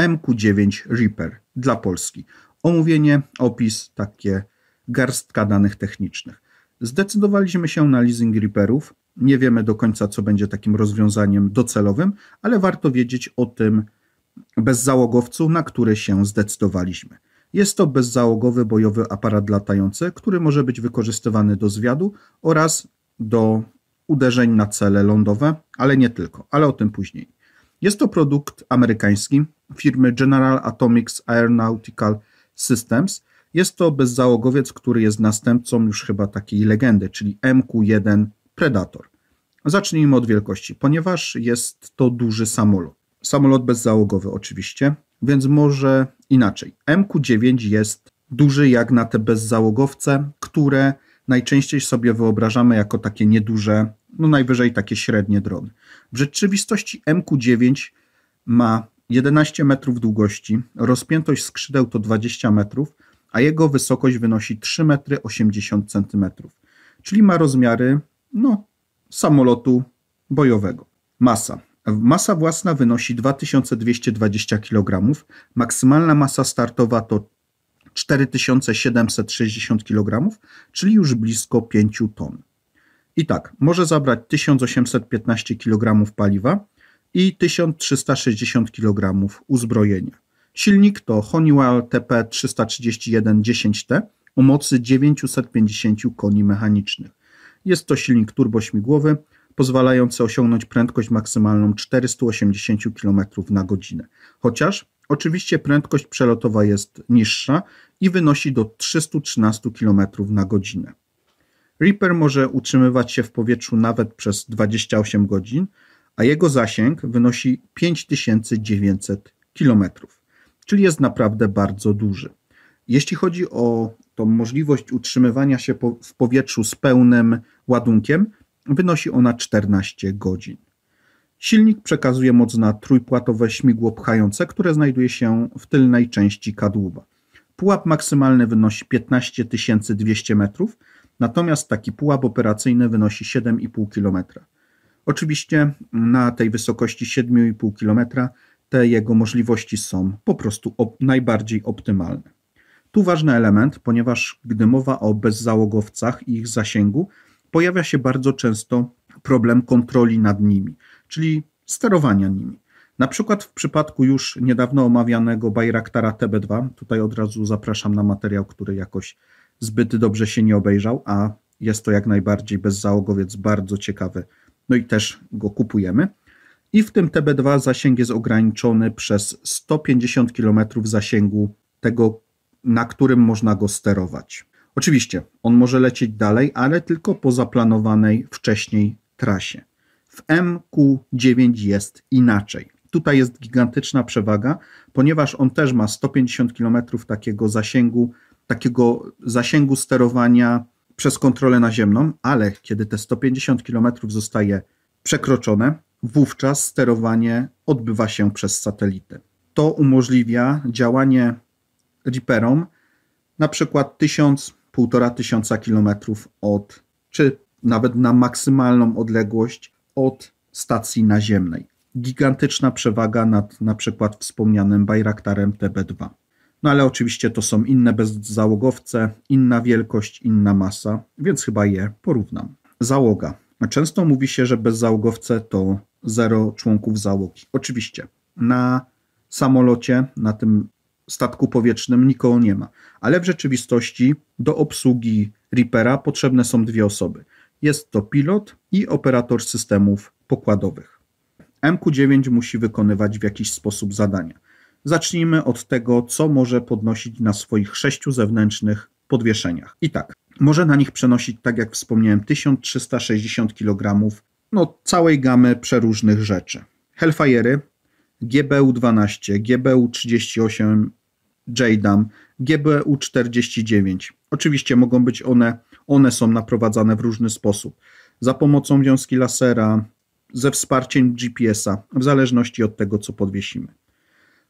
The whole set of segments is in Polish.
MQ9 Reaper dla Polski. Omówienie, opis, takie garstka danych technicznych. Zdecydowaliśmy się na leasing Reaperów. Nie wiemy do końca, co będzie takim rozwiązaniem docelowym, ale warto wiedzieć o tym bezzałogowcu, na który się zdecydowaliśmy. Jest to bezzałogowy bojowy aparat latający, który może być wykorzystywany do zwiadu oraz do uderzeń na cele lądowe, ale nie tylko, ale o tym później. Jest to produkt amerykański firmy General Atomics Aeronautical Systems. Jest to bezzałogowiec, który jest następcą już chyba takiej legendy, czyli MQ-1 Predator. Zacznijmy od wielkości, ponieważ jest to duży samolot. Samolot bezzałogowy oczywiście, więc może inaczej. MQ-9 jest duży jak na te bezzałogowce, które najczęściej sobie wyobrażamy jako takie nieduże no najwyżej takie średnie drony. W rzeczywistości MQ-9 ma 11 metrów długości, rozpiętość skrzydeł to 20 metrów, a jego wysokość wynosi 3 metry 80 centymetrów, czyli ma rozmiary no, samolotu bojowego. Masa. Masa własna wynosi 2220 kg, maksymalna masa startowa to 4760 kg, czyli już blisko 5 ton. I tak, może zabrać 1815 kg paliwa i 1360 kg uzbrojenia. Silnik to Honeywell TP331-10T o mocy 950 koni mechanicznych. Jest to silnik turbośmigłowy, pozwalający osiągnąć prędkość maksymalną 480 km na godzinę. Chociaż oczywiście prędkość przelotowa jest niższa i wynosi do 313 km na godzinę. Reaper może utrzymywać się w powietrzu nawet przez 28 godzin, a jego zasięg wynosi 5900 km, czyli jest naprawdę bardzo duży. Jeśli chodzi o tą możliwość utrzymywania się po, w powietrzu z pełnym ładunkiem, wynosi ona 14 godzin. Silnik przekazuje moc na trójpłatowe śmigło pchające, które znajduje się w tylnej części kadłuba. Pułap maksymalny wynosi 15200 200 metrów, Natomiast taki pułap operacyjny wynosi 7,5 km. Oczywiście mm, na tej wysokości 7,5 km te jego możliwości są po prostu op najbardziej optymalne. Tu ważny element, ponieważ gdy mowa o bezzałogowcach i ich zasięgu, pojawia się bardzo często problem kontroli nad nimi, czyli sterowania nimi. Na przykład w przypadku już niedawno omawianego Bayraktara TB2, tutaj od razu zapraszam na materiał, który jakoś zbyt dobrze się nie obejrzał, a jest to jak najbardziej bezzałogowiec bardzo ciekawy. No i też go kupujemy. I w tym TB2 zasięg jest ograniczony przez 150 km zasięgu tego, na którym można go sterować. Oczywiście on może lecieć dalej, ale tylko po zaplanowanej wcześniej trasie. W MQ9 jest inaczej. Tutaj jest gigantyczna przewaga, ponieważ on też ma 150 km takiego zasięgu takiego zasięgu sterowania przez kontrolę naziemną, ale kiedy te 150 km zostaje przekroczone, wówczas sterowanie odbywa się przez satelitę. To umożliwia działanie Reaperom na przykład 1000-1500 km od, czy nawet na maksymalną odległość od stacji naziemnej. Gigantyczna przewaga nad na przykład wspomnianym Bayraktarem TB2. No ale oczywiście to są inne bezzałogowce, inna wielkość, inna masa, więc chyba je porównam. Załoga. Często mówi się, że bezzałogowce to zero członków załogi. Oczywiście na samolocie, na tym statku powietrznym nikogo nie ma, ale w rzeczywistości do obsługi Reapera potrzebne są dwie osoby. Jest to pilot i operator systemów pokładowych. MQ-9 musi wykonywać w jakiś sposób zadania. Zacznijmy od tego, co może podnosić na swoich sześciu zewnętrznych podwieszeniach. I tak, może na nich przenosić, tak jak wspomniałem, 1360 kg no, całej gamy przeróżnych rzeczy. Hellfire'y, GBU-12, GBU-38, JDAM, GBU-49. Oczywiście mogą być one, one są naprowadzane w różny sposób. Za pomocą wiązki lasera, ze wsparciem GPS-a, w zależności od tego, co podwiesimy.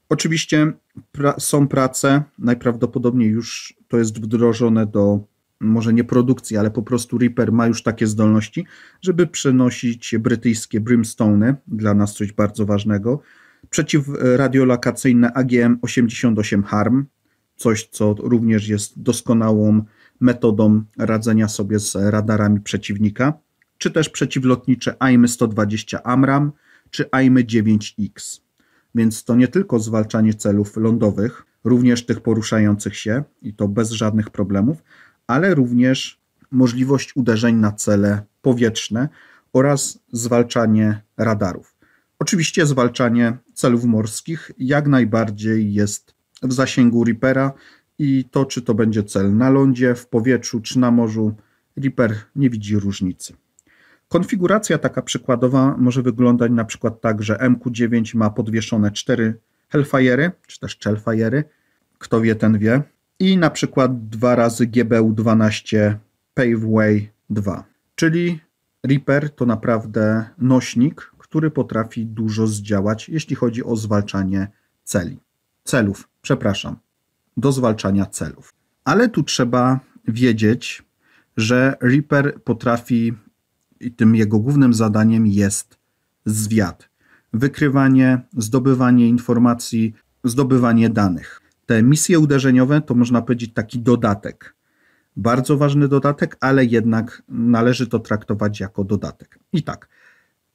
Oczywiście pra są prace, najprawdopodobniej już to jest wdrożone do może nie produkcji, ale po prostu Reaper ma już takie zdolności, żeby przenosić brytyjskie Brimstone, dla nas coś bardzo ważnego, przeciwradiolokacyjne e, AGM-88 HARM, coś co również jest doskonałą metodą radzenia sobie z radarami przeciwnika, czy też przeciwlotnicze AIM-120 AMRAM, czy AIM-9X. Więc to nie tylko zwalczanie celów lądowych, również tych poruszających się i to bez żadnych problemów, ale również możliwość uderzeń na cele powietrzne oraz zwalczanie radarów. Oczywiście zwalczanie celów morskich jak najbardziej jest w zasięgu Reapera i to, czy to będzie cel na lądzie, w powietrzu czy na morzu, Reaper nie widzi różnicy. Konfiguracja taka przykładowa może wyglądać na przykład tak, że MQ9 ma podwieszone 4 Hellfire'y, czy też Chelfire'y, kto wie, ten wie, i na przykład dwa razy GBU-12 Paveway 2, czyli Reaper to naprawdę nośnik, który potrafi dużo zdziałać, jeśli chodzi o zwalczanie celi. Celów, przepraszam, do zwalczania celów. Ale tu trzeba wiedzieć, że Reaper potrafi i tym jego głównym zadaniem jest zwiat. Wykrywanie, zdobywanie informacji, zdobywanie danych. Te misje uderzeniowe to można powiedzieć taki dodatek. Bardzo ważny dodatek, ale jednak należy to traktować jako dodatek. I tak,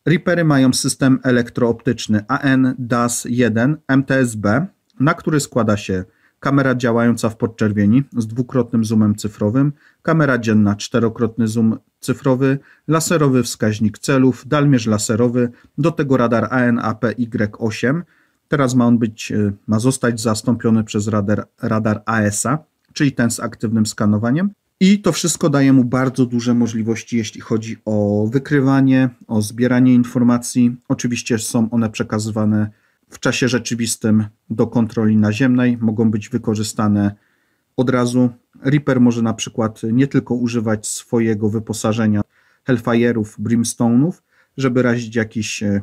Reapery mają system elektrooptyczny AN-DAS-1 MTSB, na który składa się kamera działająca w podczerwieni z dwukrotnym zoomem cyfrowym, kamera dzienna czterokrotny zoom cyfrowy, laserowy wskaźnik celów, dalmierz laserowy, do tego radar ANAPY-8. Teraz ma on być, y, ma zostać zastąpiony przez radar, radar AESA, czyli ten z aktywnym skanowaniem. I to wszystko daje mu bardzo duże możliwości, jeśli chodzi o wykrywanie, o zbieranie informacji. Oczywiście są one przekazywane w czasie rzeczywistym do kontroli naziemnej, mogą być wykorzystane od razu. Reaper może na przykład nie tylko używać swojego wyposażenia Hellfire'ów, Brimstone'ów, żeby razić jakiś e,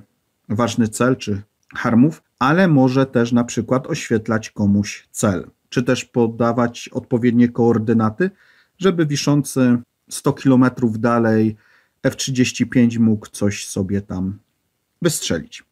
ważny cel czy harmów, ale może też na przykład oświetlać komuś cel, czy też podawać odpowiednie koordynaty, żeby wiszący 100 km dalej F-35 mógł coś sobie tam wystrzelić.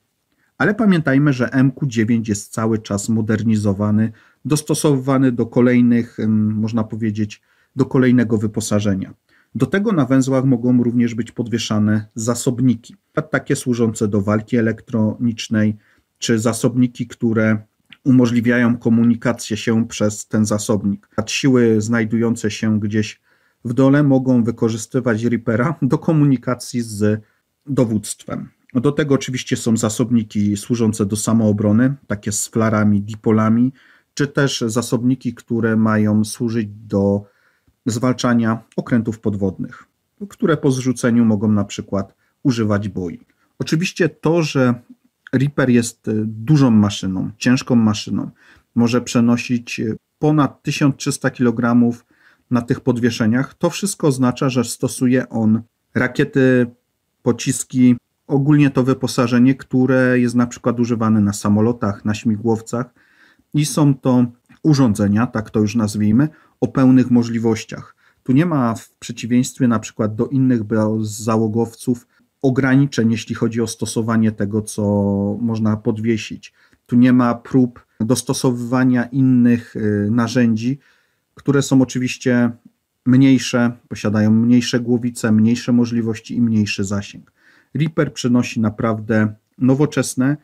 Ale pamiętajmy, że MQ-9 jest cały czas modernizowany dostosowywany do kolejnych, można powiedzieć, do kolejnego wyposażenia. Do tego na węzłach mogą również być podwieszane zasobniki, takie służące do walki elektronicznej, czy zasobniki, które umożliwiają komunikację się przez ten zasobnik. Siły znajdujące się gdzieś w dole mogą wykorzystywać Reapera do komunikacji z dowództwem. Do tego oczywiście są zasobniki służące do samoobrony, takie z flarami, dipolami, czy też zasobniki, które mają służyć do zwalczania okrętów podwodnych, które po zrzuceniu mogą na przykład używać boi. Oczywiście to, że Reaper jest y, dużą maszyną, ciężką maszyną, może przenosić ponad 1300 kg na tych podwieszeniach, to wszystko oznacza, że stosuje on rakiety, pociski, ogólnie to wyposażenie, które jest na przykład używane na samolotach, na śmigłowcach, i są to urządzenia, tak to już nazwijmy, o pełnych możliwościach. Tu nie ma w przeciwieństwie na przykład do innych załogowców ograniczeń, jeśli chodzi o stosowanie tego, co można podwiesić. Tu nie ma prób dostosowywania innych y, narzędzi, które są oczywiście mniejsze, posiadają mniejsze głowice, mniejsze możliwości i mniejszy zasięg. Reaper przynosi naprawdę nowoczesne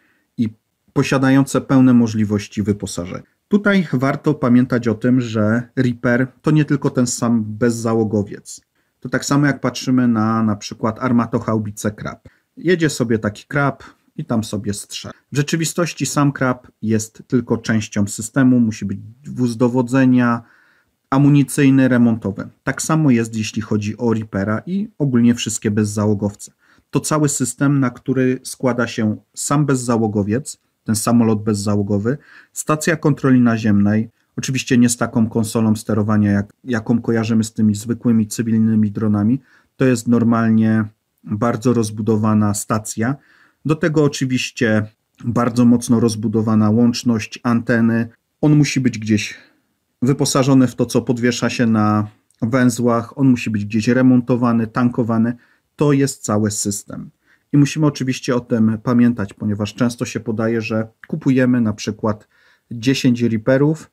posiadające pełne możliwości wyposażenia. Tutaj warto pamiętać o tym, że Reaper to nie tylko ten sam bezzałogowiec. To tak samo jak patrzymy na na przykład armatochaubice krab. Jedzie sobie taki krab i tam sobie strzela. W rzeczywistości sam krab jest tylko częścią systemu, musi być wóz dowodzenia, amunicyjny, remontowy. Tak samo jest jeśli chodzi o Reapera i ogólnie wszystkie bezzałogowce. To cały system, na który składa się sam bezzałogowiec, ten samolot bezzałogowy. Stacja kontroli naziemnej, oczywiście nie z taką konsolą sterowania, jak, jaką kojarzymy z tymi zwykłymi cywilnymi dronami. To jest normalnie bardzo rozbudowana stacja. Do tego oczywiście bardzo mocno rozbudowana łączność, anteny. On musi być gdzieś wyposażony w to, co podwiesza się na węzłach, on musi być gdzieś remontowany, tankowany. To jest cały system. I musimy oczywiście o tym pamiętać, ponieważ często się podaje, że kupujemy na przykład 10 riperów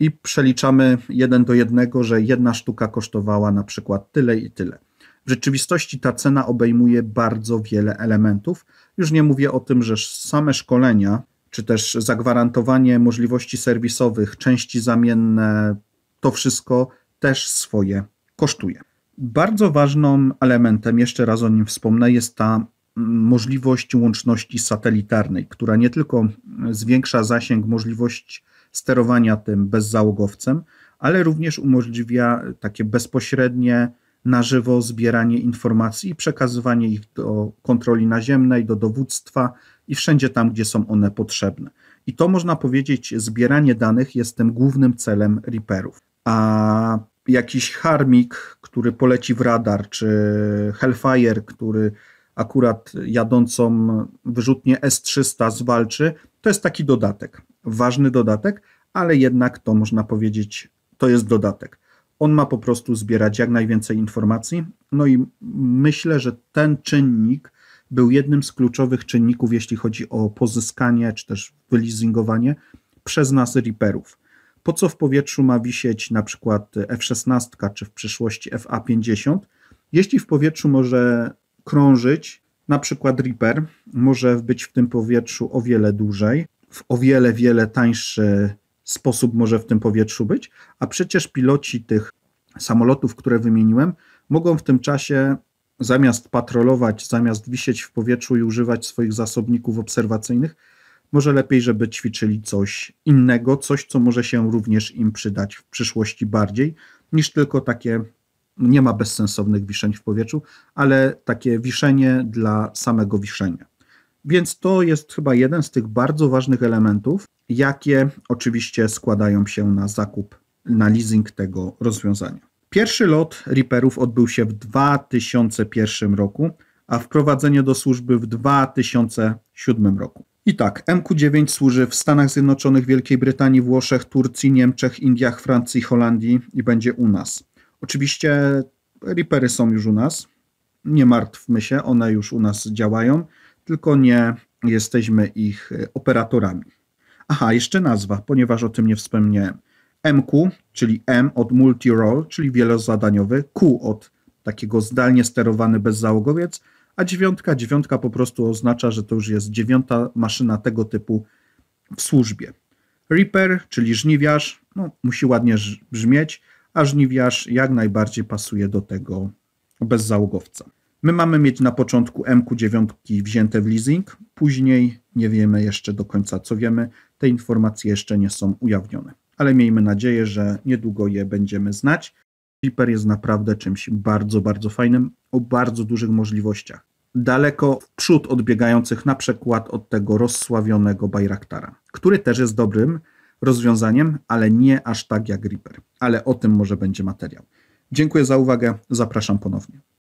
i przeliczamy jeden do jednego, że jedna sztuka kosztowała na przykład tyle i tyle. W rzeczywistości ta cena obejmuje bardzo wiele elementów. Już nie mówię o tym, że same szkolenia, czy też zagwarantowanie możliwości serwisowych, części zamienne, to wszystko też swoje kosztuje. Bardzo ważnym elementem, jeszcze raz o nim wspomnę, jest ta możliwość łączności satelitarnej, która nie tylko zwiększa zasięg, możliwość sterowania tym bezzałogowcem, ale również umożliwia takie bezpośrednie na żywo zbieranie informacji i przekazywanie ich do kontroli naziemnej, do dowództwa i wszędzie tam, gdzie są one potrzebne. I to można powiedzieć, zbieranie danych jest tym głównym celem Reaperów. A jakiś harmik, który poleci w radar, czy Hellfire, który akurat jadącą wyrzutnię S300 zwalczy. To jest taki dodatek, ważny dodatek, ale jednak to można powiedzieć, to jest dodatek. On ma po prostu zbierać jak najwięcej informacji. No i myślę, że ten czynnik był jednym z kluczowych czynników, jeśli chodzi o pozyskanie czy też wyleasingowanie przez nas reaperów. Po co w powietrzu ma wisieć na przykład F-16 czy w przyszłości FA-50, jeśli w powietrzu może krążyć, na przykład Reaper może być w tym powietrzu o wiele dłużej, w o wiele, wiele tańszy sposób może w tym powietrzu być, a przecież piloci tych samolotów, które wymieniłem, mogą w tym czasie zamiast patrolować, zamiast wisieć w powietrzu i używać swoich zasobników obserwacyjnych, może lepiej, żeby ćwiczyli coś innego, coś, co może się również im przydać w przyszłości bardziej niż tylko takie nie ma bezsensownych wiszeń w powietrzu, ale takie wiszenie dla samego wiszenia. Więc to jest chyba jeden z tych bardzo ważnych elementów, jakie oczywiście składają się na zakup, na leasing tego rozwiązania. Pierwszy lot Reaperów odbył się w 2001 roku, a wprowadzenie do służby w 2007 roku. I tak, MQ-9 służy w Stanach Zjednoczonych, Wielkiej Brytanii, Włoszech, Turcji, Niemczech, Indiach, Francji, Holandii i będzie u nas. Oczywiście Reapery są już u nas. Nie martwmy się, one już u nas działają, tylko nie jesteśmy ich e, operatorami. Aha, jeszcze nazwa, ponieważ o tym nie wspomniałem. MQ, czyli M od multi-role, czyli wielozadaniowy, Q od takiego zdalnie sterowany bezzałogowiec, a dziewiątka, dziewiątka po prostu oznacza, że to już jest dziewiąta maszyna tego typu w służbie. Reaper, czyli żniwiarz, no, musi ładnie brzmieć, a żniwiarz jak najbardziej pasuje do tego bezzałogowca. My mamy mieć na początku MQ9 wzięte w leasing, później nie wiemy jeszcze do końca co wiemy, te informacje jeszcze nie są ujawnione, ale miejmy nadzieję, że niedługo je będziemy znać. Viper jest naprawdę czymś bardzo, bardzo fajnym, o bardzo dużych możliwościach. Daleko w przód odbiegających na przykład od tego rozsławionego Bayraktara, który też jest dobrym rozwiązaniem, ale nie aż tak jak Reaper. Ale o tym może będzie materiał. Dziękuję za uwagę, zapraszam ponownie.